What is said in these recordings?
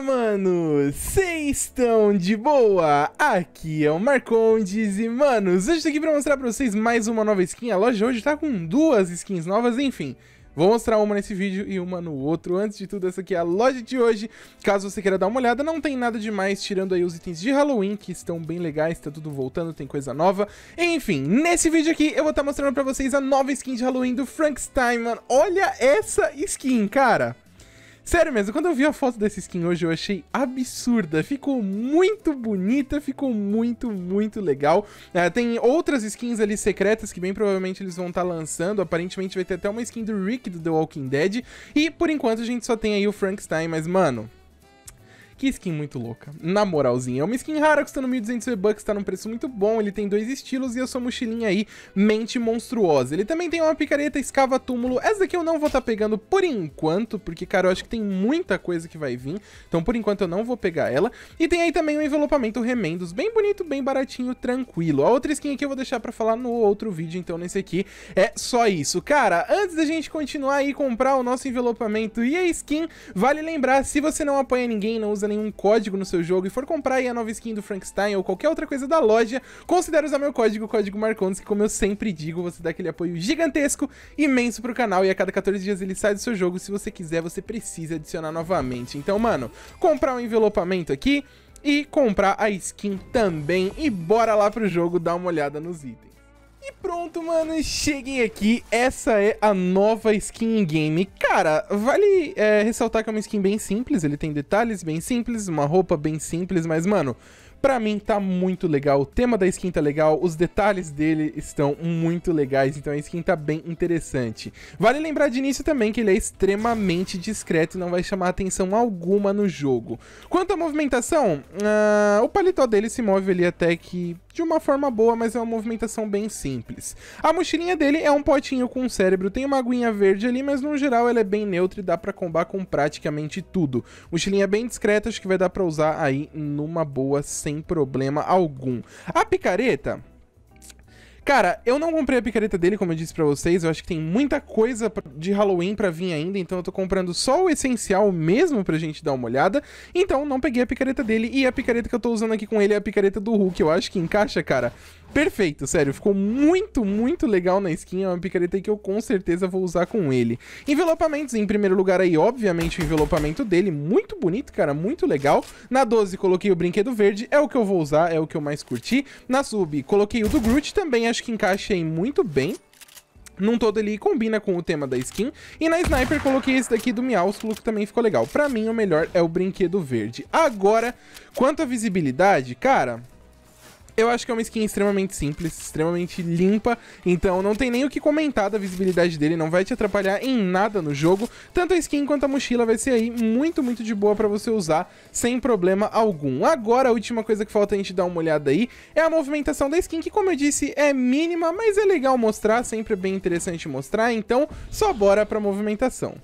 Fala, mano! Vocês estão de boa? Aqui é o Marcondes e, manos, hoje estou aqui para mostrar para vocês mais uma nova skin. A loja hoje está com duas skins novas, enfim. Vou mostrar uma nesse vídeo e uma no outro. Antes de tudo, essa aqui é a loja de hoje. Caso você queira dar uma olhada, não tem nada demais, tirando aí os itens de Halloween, que estão bem legais, tá tudo voltando, tem coisa nova. Enfim, nesse vídeo aqui eu vou estar tá mostrando para vocês a nova skin de Halloween do Frankenstein, mano. Olha essa skin, cara! Sério mesmo, quando eu vi a foto dessa skin hoje, eu achei absurda. Ficou muito bonita, ficou muito, muito legal. É, tem outras skins ali secretas que bem provavelmente eles vão estar tá lançando. Aparentemente vai ter até uma skin do Rick do The Walking Dead. E por enquanto a gente só tem aí o Frankenstein, mas mano, que skin muito louca. Na moralzinha, é uma skin rara, custando 1.200 V-Bucks, tá num preço muito bom, ele tem dois estilos e a sua mochilinha aí, mente monstruosa. Ele também tem uma picareta, escava túmulo, essa daqui eu não vou estar tá pegando por enquanto, porque, cara, eu acho que tem muita coisa que vai vir, então por enquanto eu não vou pegar ela. E tem aí também o um envelopamento remendos, bem bonito, bem baratinho, tranquilo. A outra skin aqui eu vou deixar pra falar no outro vídeo, então nesse aqui é só isso. Cara, antes da gente continuar aí comprar o nosso envelopamento e a skin, vale lembrar, se você não apanha ninguém, não usa nenhum código no seu jogo e for comprar aí a nova skin do Frankenstein ou qualquer outra coisa da loja, considere usar meu código, o código Marcondes, que como eu sempre digo, você dá aquele apoio gigantesco, imenso pro canal e a cada 14 dias ele sai do seu jogo. Se você quiser, você precisa adicionar novamente. Então, mano, comprar um envelopamento aqui e comprar a skin também. E bora lá pro jogo dar uma olhada nos itens. E pronto, mano, cheguei aqui, essa é a nova skin game Cara, vale é, ressaltar que é uma skin bem simples, ele tem detalhes bem simples, uma roupa bem simples, mas, mano... Pra mim tá muito legal, o tema da skin tá legal, os detalhes dele estão muito legais, então a skin tá bem interessante. Vale lembrar de início também que ele é extremamente discreto e não vai chamar atenção alguma no jogo. Quanto à movimentação, uh, o paletó dele se move ali até que de uma forma boa, mas é uma movimentação bem simples. A mochilinha dele é um potinho com um cérebro, tem uma aguinha verde ali, mas no geral ela é bem neutra e dá pra combar com praticamente tudo. Mochilinha bem discreta, acho que vai dar pra usar aí numa boa sem problema algum. A picareta. Cara, eu não comprei a picareta dele, como eu disse para vocês. Eu acho que tem muita coisa de Halloween para vir ainda, então eu tô comprando só o essencial mesmo pra gente dar uma olhada. Então não peguei a picareta dele e a picareta que eu tô usando aqui com ele é a picareta do Hulk. Eu acho que encaixa, cara, perfeito, sério. Ficou muito, muito legal na skin. É uma picareta que eu com certeza vou usar com ele. Envelopamentos, em primeiro lugar aí, obviamente, o envelopamento dele. Muito bonito, cara. Muito legal. Na 12, coloquei o brinquedo verde. É o que eu vou usar, é o que eu mais curti. Na sub, coloquei o do Groot. Também acho que encaixa aí muito bem num todo ele combina com o tema da skin. E na Sniper coloquei esse daqui do Miaúsculo, que também ficou legal. Pra mim, o melhor é o brinquedo verde. Agora, quanto à visibilidade, cara... Eu acho que é uma skin extremamente simples, extremamente limpa, então não tem nem o que comentar da visibilidade dele, não vai te atrapalhar em nada no jogo. Tanto a skin quanto a mochila vai ser aí muito, muito de boa para você usar sem problema algum. Agora, a última coisa que falta a gente dar uma olhada aí é a movimentação da skin, que como eu disse, é mínima, mas é legal mostrar, sempre é bem interessante mostrar, então só bora pra movimentação.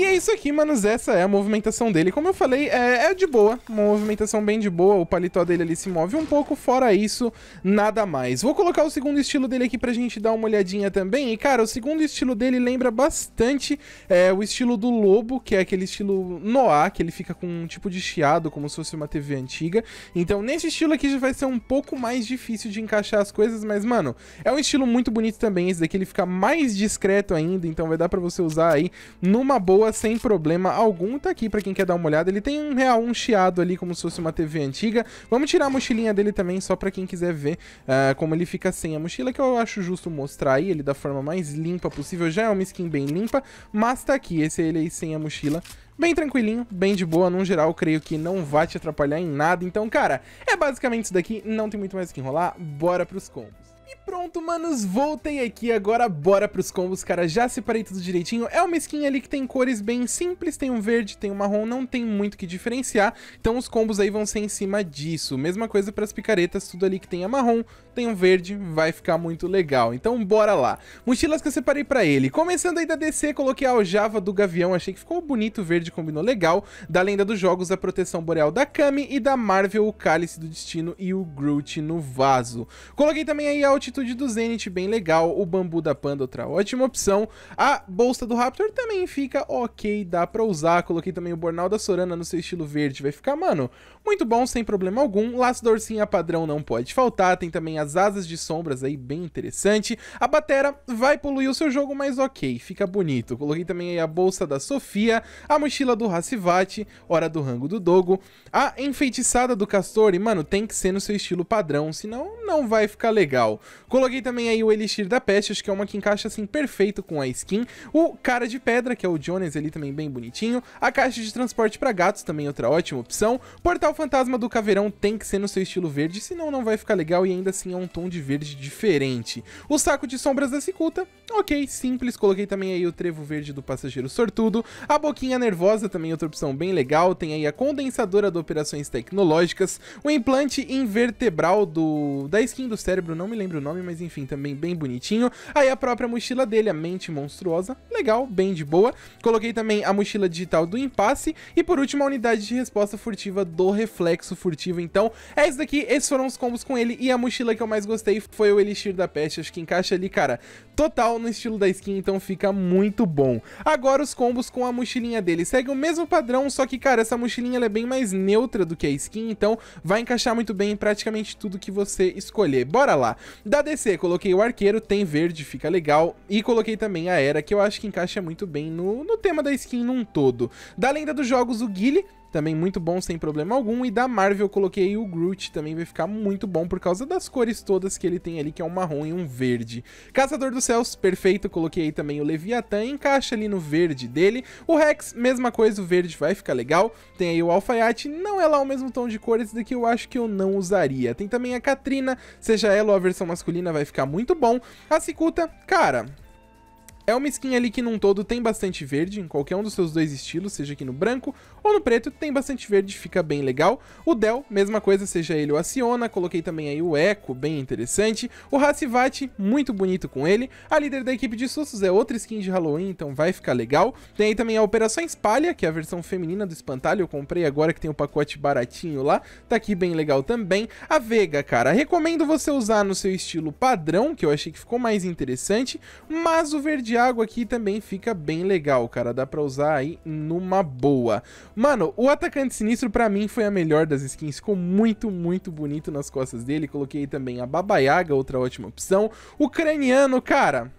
E é isso aqui, manos. Essa é a movimentação dele. Como eu falei, é, é, de boa. Uma movimentação bem de boa. O paletó dele ali se move um pouco. Fora isso, nada mais. Vou colocar o segundo estilo dele aqui pra gente dar uma olhadinha também. E, cara, o segundo estilo dele lembra bastante é, o estilo do Lobo, que é aquele estilo noir, que ele fica com um tipo de chiado, como se fosse uma TV antiga. Então, nesse estilo aqui já vai ser um pouco mais difícil de encaixar as coisas. Mas, mano, é um estilo muito bonito também. Esse daqui ele fica mais discreto ainda. Então, vai dar pra você usar aí numa boa boa, sem problema algum. Tá aqui pra quem quer dar uma olhada. Ele tem um real, um chiado ali, como se fosse uma TV antiga. Vamos tirar a mochilinha dele também, só pra quem quiser ver uh, como ele fica sem a mochila, que eu acho justo mostrar aí. Ele da forma mais limpa possível. Já é uma skin bem limpa, mas tá aqui. Esse é ele aí sem a mochila bem tranquilinho, bem de boa, num geral, creio que não vai te atrapalhar em nada. Então, cara, é basicamente isso daqui, não tem muito mais o que enrolar, bora pros combos. E pronto, manos, voltei aqui, agora bora pros combos, cara, já separei tudo direitinho. É uma skin ali que tem cores bem simples, tem um verde, tem um marrom, não tem muito que diferenciar, então os combos aí vão ser em cima disso. Mesma coisa pras picaretas, tudo ali que tem é marrom, tem um verde, vai ficar muito legal. Então bora lá. Mochilas que eu separei pra ele. Começando aí da DC, coloquei a aljava do gavião, achei que ficou bonito, o verde combinou legal. Da lenda dos jogos, a proteção boreal da Kami e da Marvel, o cálice do destino e o Groot no vaso. Coloquei também aí a altitude do Zenith, bem legal. O bambu da Panda, outra ótima opção. A bolsa do Raptor também fica ok, dá pra usar. Coloquei também o Bornal da Sorana no seu estilo verde, vai ficar, mano, muito bom, sem problema algum. Laço da Ursinha padrão não pode faltar. Tem também as asas de sombras aí, bem interessante. A Batera vai poluir o seu jogo, mas ok, fica bonito. Coloquei também aí a bolsa da Sofia, a mochila do Racivate, hora do rango do Dogo, a enfeitiçada do Castor, e mano, tem que ser no seu estilo padrão, senão não vai ficar legal. Coloquei também aí o Elixir da Peste, acho que é uma que encaixa assim perfeito com a skin. O Cara de Pedra, que é o Jones ali também bem bonitinho. A caixa de transporte para gatos também outra ótima opção. Portal Fantasma do Caveirão tem que ser no seu estilo verde, senão não vai ficar legal e ainda assim é um tom de verde diferente. O Saco de Sombras da Cicuta, ok, simples. Coloquei também aí o Trevo Verde do Passageiro Sortudo. A Boquinha Nervosa também outra opção bem legal. Tem aí a Condensadora de Operações Tecnológicas. O Implante Invertebral do da skin do cérebro, não me lembro lembro o nome, mas enfim, também bem bonitinho. Aí a própria mochila dele, a Mente Monstruosa, legal, bem de boa. Coloquei também a mochila digital do Impasse e por último a unidade de resposta furtiva do Reflexo Furtivo. Então é isso daqui, esses foram os combos com ele e a mochila que eu mais gostei foi o Elixir da Peste, acho que encaixa ali, cara, total no estilo da skin, então fica muito bom. Agora os combos com a mochilinha dele, segue o mesmo padrão, só que, cara, essa mochilinha é bem mais neutra do que a skin, então vai encaixar muito bem em praticamente tudo que você escolher. Bora lá! Da DC, coloquei o arqueiro, tem verde, fica legal. E coloquei também a Era, que eu acho que encaixa muito bem no, no tema da skin num todo. Da lenda dos jogos, o Guile, também muito bom sem problema algum. E da Marvel eu coloquei o Groot, também vai ficar muito bom por causa das cores todas que ele tem ali, que é um marrom e um verde. Caçador dos Céus, perfeito, coloquei aí também o Leviathan, encaixa ali no verde dele. O Rex, mesma coisa, o verde vai ficar legal. Tem aí o Alfaiate, não é lá o mesmo tom de cores esse daqui eu acho que eu não usaria. Tem também a Katrina, seja ela ou a versão masculina, vai ficar muito bom. A Cicuta, cara... É uma skin ali que num todo tem bastante verde, em qualquer um dos seus dois estilos, seja aqui no branco ou no preto, tem bastante verde, fica bem legal. O Del, mesma coisa, seja ele o Aciona, coloquei também aí o Echo, bem interessante. O Hassivati, muito bonito com ele. A líder da equipe de sustos é outra skin de Halloween, então vai ficar legal. Tem aí também a Operação Espalha, que é a versão feminina do Espantalho, eu comprei agora que tem o um pacote baratinho lá, tá aqui bem legal também. A Vega, cara, recomendo você usar no seu estilo padrão, que eu achei que ficou mais interessante, mas o verde água aqui também fica bem legal, cara. Dá pra usar aí numa boa. Mano, o Atacante Sinistro pra mim foi a melhor das skins. Ficou muito, muito bonito nas costas dele. Coloquei também a Babaiaga, outra ótima opção. O craniano, cara...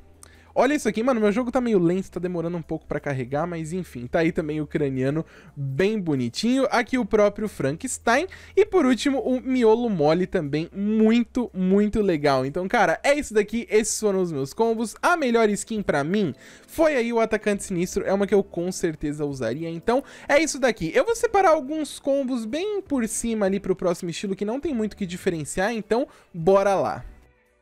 Olha isso aqui, mano, meu jogo tá meio lento, tá demorando um pouco pra carregar, mas enfim, tá aí também o ucraniano bem bonitinho. Aqui o próprio Frankenstein. E por último, o miolo mole também muito, muito legal. Então, cara, é isso daqui, esses foram os meus combos. A melhor skin pra mim foi aí o atacante sinistro, é uma que eu com certeza usaria. Então, é isso daqui. Eu vou separar alguns combos bem por cima ali pro próximo estilo, que não tem muito o que diferenciar, então bora lá.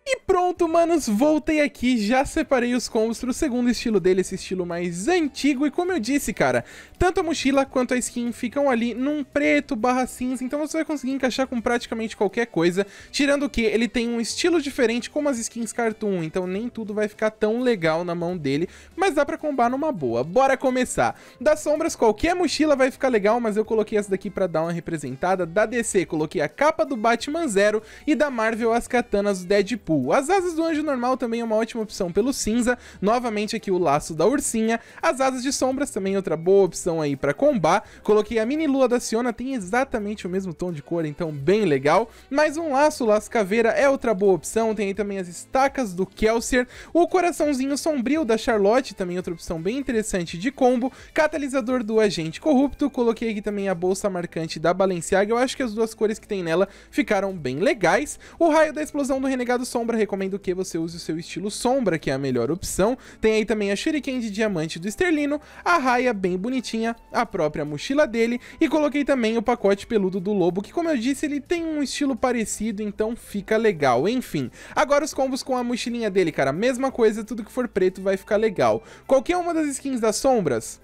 E pronto, manos, voltei aqui, já separei os combos pro segundo estilo dele, esse estilo mais antigo, e como eu disse, cara, tanto a mochila quanto a skin ficam ali num preto barra cinza, então você vai conseguir encaixar com praticamente qualquer coisa, tirando que ele tem um estilo diferente como as skins cartoon, então nem tudo vai ficar tão legal na mão dele, mas dá pra combar numa boa. Bora começar! Das sombras, qualquer mochila vai ficar legal, mas eu coloquei essa daqui pra dar uma representada, da DC coloquei a capa do Batman Zero e da Marvel as katanas do Deadpool azul. As asas do anjo normal também é uma ótima opção pelo cinza, novamente aqui o laço da ursinha. As asas de sombras também é outra boa opção aí para combar. Coloquei a mini lua da Siona, tem exatamente o mesmo tom de cor, então bem legal. Mais um laço, laço caveira é outra boa opção, tem aí também as estacas do Kelsier. O coraçãozinho sombrio da Charlotte, também outra opção bem interessante de combo. Catalisador do agente corrupto, coloquei aqui também a bolsa marcante da Balenciaga, eu acho que as duas cores que tem nela ficaram bem legais. O raio da explosão do renegado sombra sombra, recomendo que você use o seu estilo sombra, que é a melhor opção. Tem aí também a Shuriken de diamante do Esterlino, a raia bem bonitinha, a própria mochila dele e coloquei também o pacote peludo do lobo, que como eu disse, ele tem um estilo parecido, então fica legal. Enfim, agora os combos com a mochilinha dele, cara, mesma coisa, tudo que for preto vai ficar legal. Qualquer uma das skins das sombras,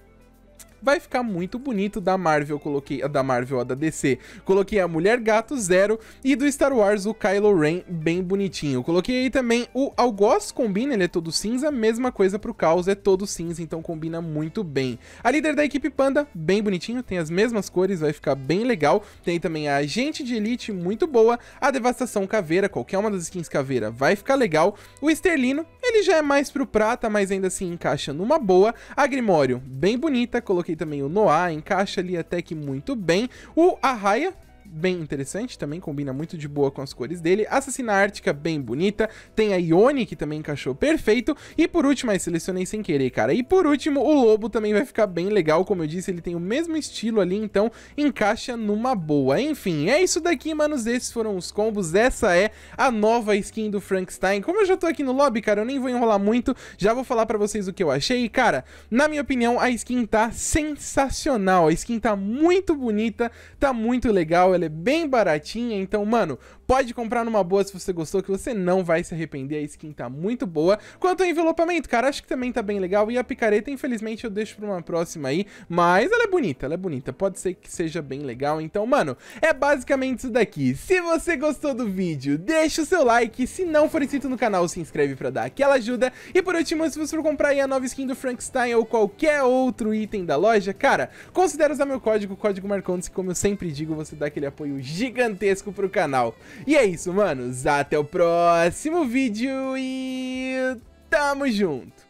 vai ficar muito bonito. Da Marvel, coloquei. Da Marvel, da DC. Coloquei a Mulher Gato Zero. E do Star Wars, o Kylo Ren, bem bonitinho. Coloquei aí também o Algoz combina, ele é todo cinza. Mesma coisa pro Caos, é todo cinza, então combina muito bem. A líder da equipe Panda, bem bonitinho, tem as mesmas cores, vai ficar bem legal. Tem também a Agente de Elite, muito boa. A Devastação Caveira, qualquer uma das skins Caveira, vai ficar legal. O Esterlino, ele já é mais pro prata, mas ainda assim encaixa numa boa. A Grimório, bem bonita, coloquei também o Noah encaixa ali até que muito bem. O Arraia bem interessante, também combina muito de boa com as cores dele. Assassina Ártica, bem bonita. Tem a Ione, que também encaixou perfeito. E por último, aí selecionei sem querer, cara. E por último, o Lobo também vai ficar bem legal. Como eu disse, ele tem o mesmo estilo ali, então encaixa numa boa. Enfim, é isso daqui, manos. Esses foram os combos. Essa é a nova skin do Frankenstein. Como eu já tô aqui no lobby, cara, eu nem vou enrolar muito. Já vou falar pra vocês o que eu achei. E, cara, na minha opinião, a skin tá sensacional. A skin tá muito bonita, tá muito legal. Ela é bem baratinha, então, mano, Pode comprar numa boa se você gostou, que você não vai se arrepender. A skin tá muito boa. Quanto ao envelopamento, cara, acho que também tá bem legal. E a picareta, infelizmente, eu deixo pra uma próxima aí. Mas ela é bonita, ela é bonita. Pode ser que seja bem legal. Então, mano, é basicamente isso daqui. Se você gostou do vídeo, deixa o seu like. Se não for inscrito no canal, se inscreve pra dar aquela ajuda. E por último, se você for comprar aí a nova skin do Frankenstein ou qualquer outro item da loja, cara, considera usar meu código, código Marcondes, que como eu sempre digo, você dá aquele apoio gigantesco pro canal. E é isso, manos. Até o próximo vídeo e tamo junto.